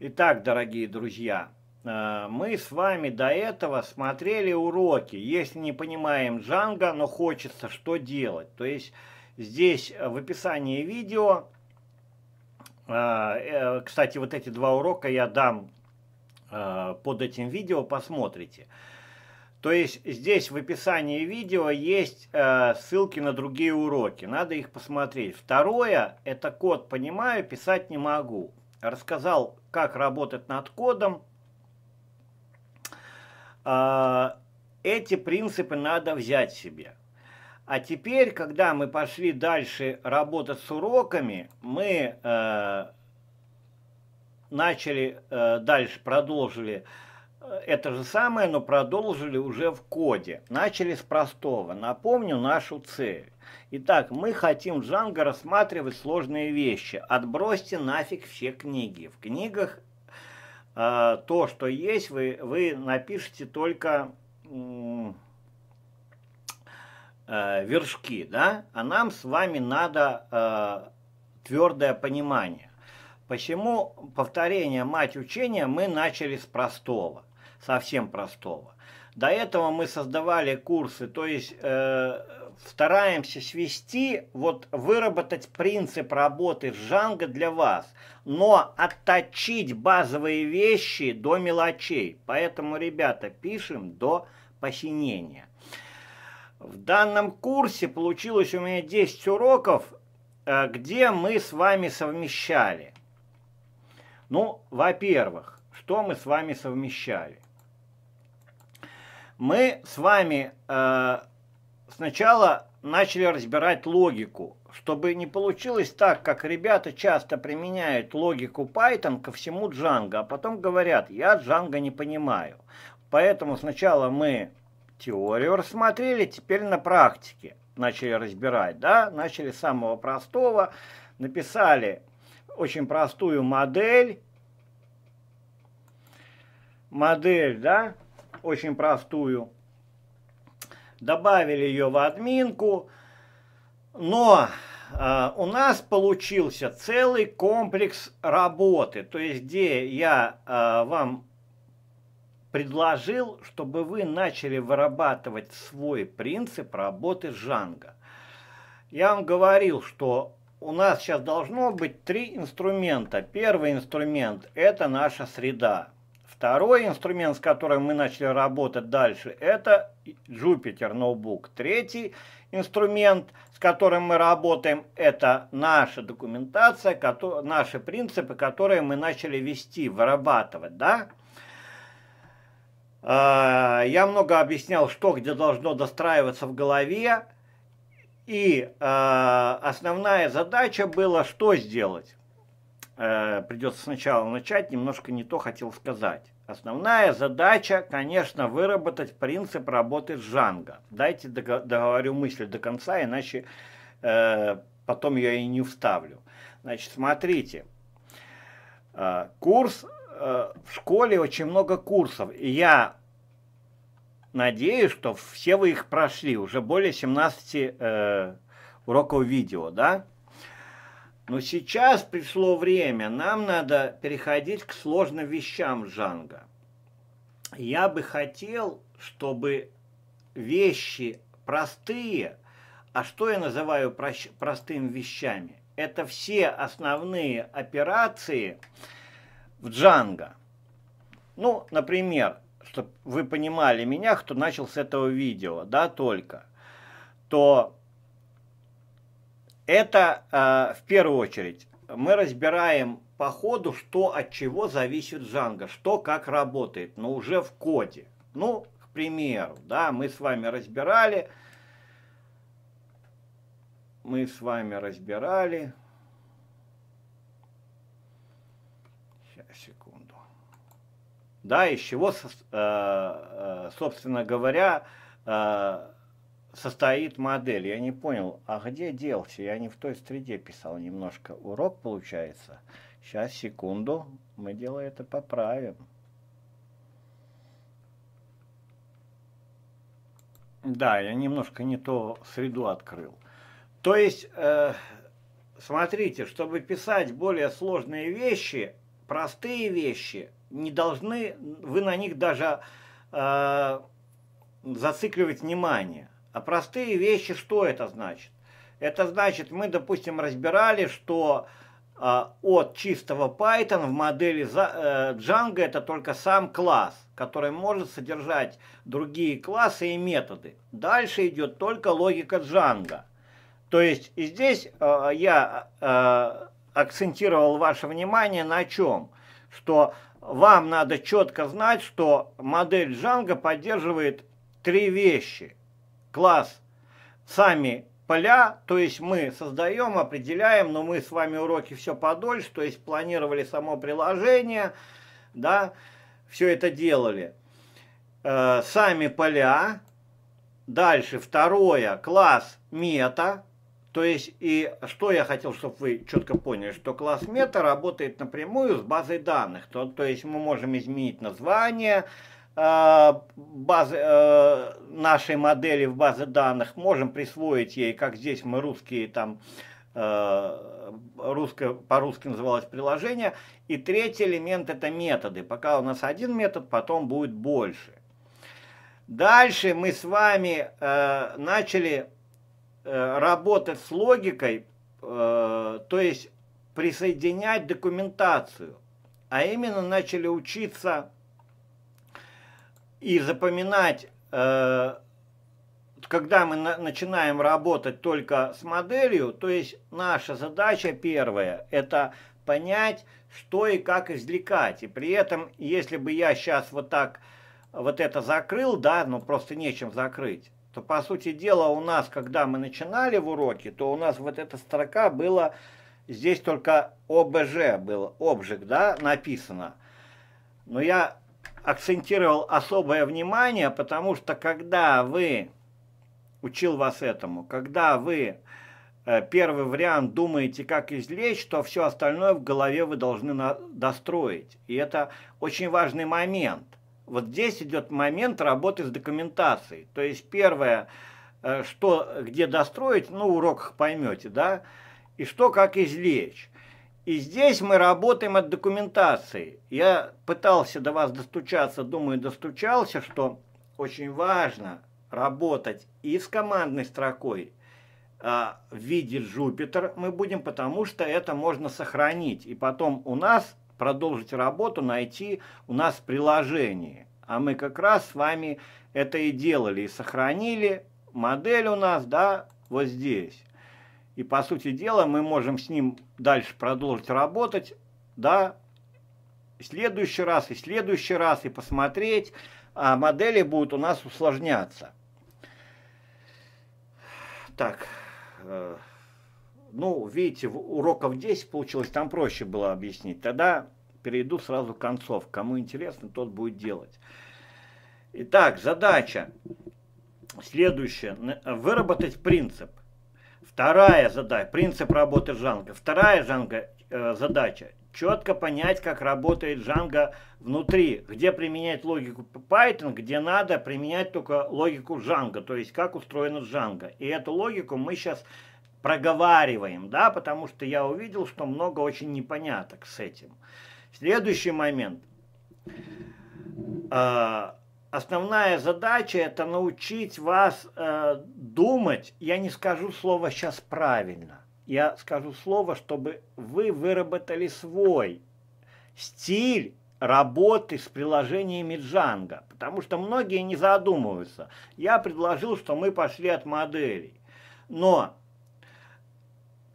Итак, дорогие друзья, э, мы с вами до этого смотрели уроки. Если не понимаем джанга, но хочется, что делать? То есть здесь в описании видео, э, э, кстати, вот эти два урока я дам под этим видео, посмотрите. То есть здесь в описании видео есть э, ссылки на другие уроки, надо их посмотреть. Второе, это код понимаю, писать не могу рассказал, как работать над кодом. А, эти принципы надо взять себе. А теперь, когда мы пошли дальше работать с уроками, мы э, начали э, дальше, продолжили э, это же самое, но продолжили уже в коде. Начали с простого. Напомню нашу цель. Итак, мы хотим в Джанго рассматривать сложные вещи. Отбросьте нафиг все книги. В книгах э, то, что есть, вы, вы напишите только э, вершки, да? А нам с вами надо э, твердое понимание. Почему повторение мать учения мы начали с простого? совсем простого. До этого мы создавали курсы, то есть э, стараемся свести, вот выработать принцип работы жанга для вас, но отточить базовые вещи до мелочей. Поэтому, ребята, пишем до посинения. В данном курсе получилось у меня 10 уроков, э, где мы с вами совмещали. Ну, во-первых, что мы с вами совмещали? мы с вами э, сначала начали разбирать логику, чтобы не получилось так, как ребята часто применяют логику Python ко всему Django, а потом говорят, я Django не понимаю. Поэтому сначала мы теорию рассмотрели, теперь на практике начали разбирать, да, начали с самого простого, написали очень простую модель, модель, да, очень простую. Добавили ее в админку, но э, у нас получился целый комплекс работы, то есть где я э, вам предложил, чтобы вы начали вырабатывать свой принцип работы Жанга. Я вам говорил, что у нас сейчас должно быть три инструмента. Первый инструмент – это наша среда. Второй инструмент, с которым мы начали работать дальше, это Jupyter Notebook. Третий инструмент, с которым мы работаем, это наша документация, наши принципы, которые мы начали вести, вырабатывать, да? А, я много объяснял, что где должно достраиваться в голове, и а, основная задача была, что сделать? э, придется сначала начать, немножко не то хотел сказать. Основная задача, конечно, выработать принцип работы с Дайте договорю мысль до конца, иначе э, потом я и не вставлю. Значит, смотрите, э, курс, э, в школе очень много курсов, и я надеюсь, что все вы их прошли, уже более 17 э, уроков видео, да? Но сейчас пришло время, нам надо переходить к сложным вещам джанга. Я бы хотел, чтобы вещи простые, а что я называю проще, простыми вещами? Это все основные операции в джанга. Ну, например, чтобы вы понимали меня, кто начал с этого видео, да, только, то это э, в первую очередь мы разбираем по ходу, что от чего зависит жанга, что как работает, но уже в коде. Ну, к примеру, да, мы с вами разбирали, мы с вами разбирали, сейчас, секунду, да, из чего, э, э, собственно говоря, э, состоит модель. Я не понял, а где делся? Я не в той среде писал немножко. Урок получается. Сейчас, секунду, мы дело это поправим. Да, я немножко не то среду открыл. То есть, э, смотрите, чтобы писать более сложные вещи, простые вещи, не должны вы на них даже э, зацикливать внимание. А простые вещи, что это значит? Это значит, мы, допустим, разбирали, что э, от чистого Python в модели за, э, Django это только сам класс, который может содержать другие классы и методы. Дальше идет только логика Django. То есть и здесь э, я э, акцентировал ваше внимание на чем? Что вам надо четко знать, что модель Django поддерживает три вещи – класс, сами поля, то есть мы создаем, определяем, но мы с вами уроки все подольше, то есть планировали само приложение, да, все это делали. Э, сами поля, дальше второе, класс мета, то есть и что я хотел, чтобы вы четко поняли, что класс мета работает напрямую с базой данных, то, то есть мы можем изменить название, название, Э, базы, э, нашей модели в базы данных, можем присвоить ей, как здесь мы русские там, э, русское, по-русски называлось приложение. И третий элемент это методы. Пока у нас один метод, потом будет больше. Дальше мы с вами э, начали э, работать с логикой, э, то есть присоединять документацию. А именно начали учиться и запоминать, э, когда мы начинаем работать только с моделью, то есть наша задача первая – это понять, что и как извлекать. И при этом, если бы я сейчас вот так вот это закрыл, да, ну просто нечем закрыть, то, по сути дела, у нас, когда мы начинали в уроке, то у нас вот эта строка была, здесь только ОБЖ было, обжиг, да, написано. Но я акцентировал особое внимание, потому что когда вы, учил вас этому, когда вы э, первый вариант думаете, как извлечь, то все остальное в голове вы должны достроить. И это очень важный момент. Вот здесь идет момент работы с документацией. То есть первое, э, что где достроить, ну, уроках поймете, да, и что как извлечь. И здесь мы работаем от документации. Я пытался до вас достучаться, думаю, достучался, что очень важно работать и с командной строкой а, в виде Jupyter мы будем, потому что это можно сохранить. И потом у нас продолжить работу, найти у нас приложение. А мы как раз с вами это и делали, и сохранили модель у нас, да, вот здесь. И, по сути дела, мы можем с ним дальше продолжить работать, да, в следующий раз, и в следующий раз, и посмотреть, а модели будут у нас усложняться. Так, э, ну, видите, уроков 10 получилось, там проще было объяснить. Тогда перейду сразу к концов. Кому интересно, тот будет делать. Итак, задача следующая. Выработать принцип – Вторая задача, принцип работы Джанга. Вторая Джанга э, задача четко понять, как работает Django внутри, где применять логику Python, где надо применять только логику Django, то есть как устроена Django. И эту логику мы сейчас проговариваем, да, потому что я увидел, что много очень непоняток с этим. Следующий момент. А Основная задача это научить вас э, думать. Я не скажу слово сейчас правильно. Я скажу слово, чтобы вы выработали свой стиль работы с приложениями Джанга, Потому что многие не задумываются. Я предложил, что мы пошли от моделей. Но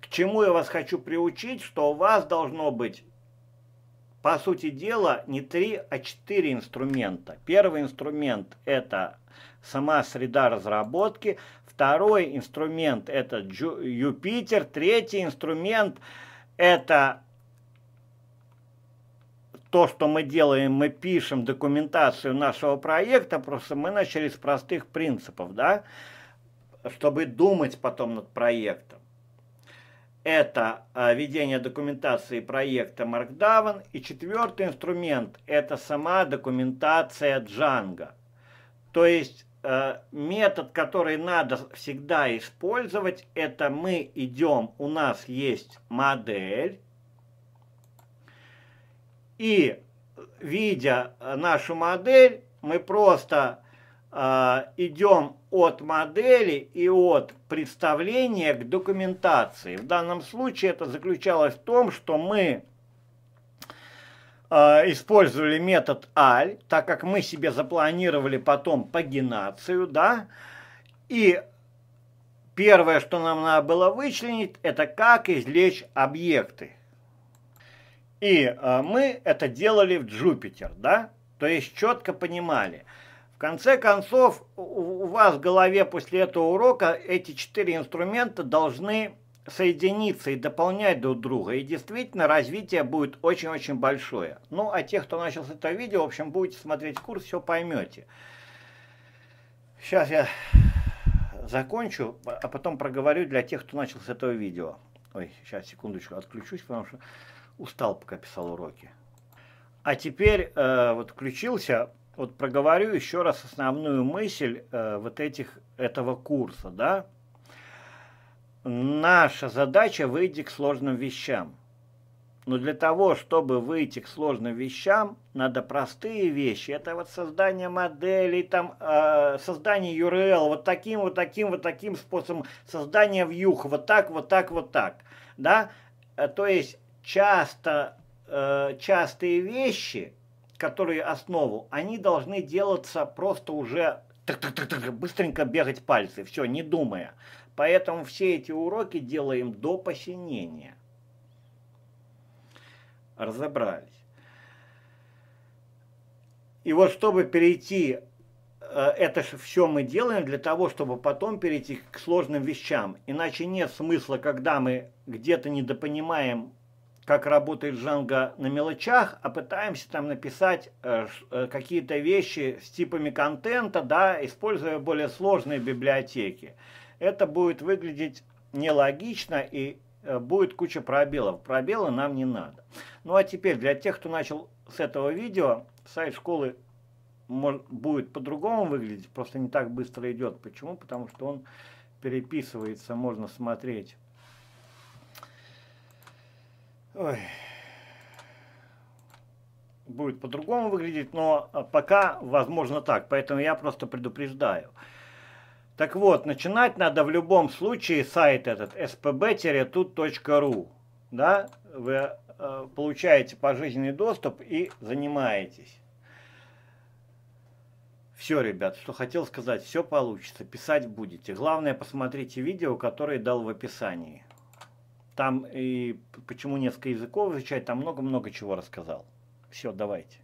к чему я вас хочу приучить, что у вас должно быть по сути дела, не три, а четыре инструмента. Первый инструмент – это сама среда разработки. Второй инструмент – это Юпитер. Третий инструмент – это то, что мы делаем, мы пишем документацию нашего проекта, просто мы начали с простых принципов, да, чтобы думать потом над проектом это э, ведение документации проекта Markdown. И четвертый инструмент – это сама документация Django. То есть э, метод, который надо всегда использовать, это мы идем, у нас есть модель, и видя э, нашу модель, мы просто э, идем от модели и от представления к документации. В данном случае это заключалось в том, что мы э, использовали метод аль, так как мы себе запланировали потом пагинацию, да, и первое, что нам надо было вычленить, это как извлечь объекты. И э, мы это делали в Jupyter, да, то есть четко понимали – в конце концов, у вас в голове после этого урока эти четыре инструмента должны соединиться и дополнять друг друга. И действительно, развитие будет очень-очень большое. Ну, а те, кто начал с этого видео, в общем, будете смотреть курс, все поймете. Сейчас я закончу, а потом проговорю для тех, кто начал с этого видео. Ой, сейчас, секундочку, отключусь, потому что устал, пока писал уроки. А теперь э, вот включился, вот проговорю еще раз основную мысль э, вот этих, этого курса, да. Наша задача выйти к сложным вещам. Но для того, чтобы выйти к сложным вещам, надо простые вещи. Это вот создание моделей, там, э, создание URL, вот таким, вот таким, вот таким способом, создание вьюх, вот так, вот так, вот так. Да? Э, то есть часто, э, частые вещи – которые основу, они должны делаться просто уже быстренько бегать пальцы, все, не думая. Поэтому все эти уроки делаем до посинения. Разобрались. И вот чтобы перейти, э, это же все мы делаем для того, чтобы потом перейти к сложным вещам. Иначе нет смысла, когда мы где-то недопонимаем как работает Django на мелочах, а пытаемся там написать э, э, какие-то вещи с типами контента, да, используя более сложные библиотеки. Это будет выглядеть нелогично и э, будет куча пробелов. Пробелы нам не надо. Ну а теперь для тех, кто начал с этого видео, сайт школы будет по-другому выглядеть, просто не так быстро идет. Почему? Потому что он переписывается, можно смотреть Ой. Будет по-другому выглядеть, но а, пока возможно так. Поэтому я просто предупреждаю. Так вот, начинать надо в любом случае сайт этот spb-tut.ru. Да? Вы э, получаете пожизненный доступ и занимаетесь. Все, ребят, что хотел сказать, все получится, писать будете. Главное, посмотрите видео, которое дал в описании. Там и почему несколько языков изучать, там много-много чего рассказал. Все, давайте.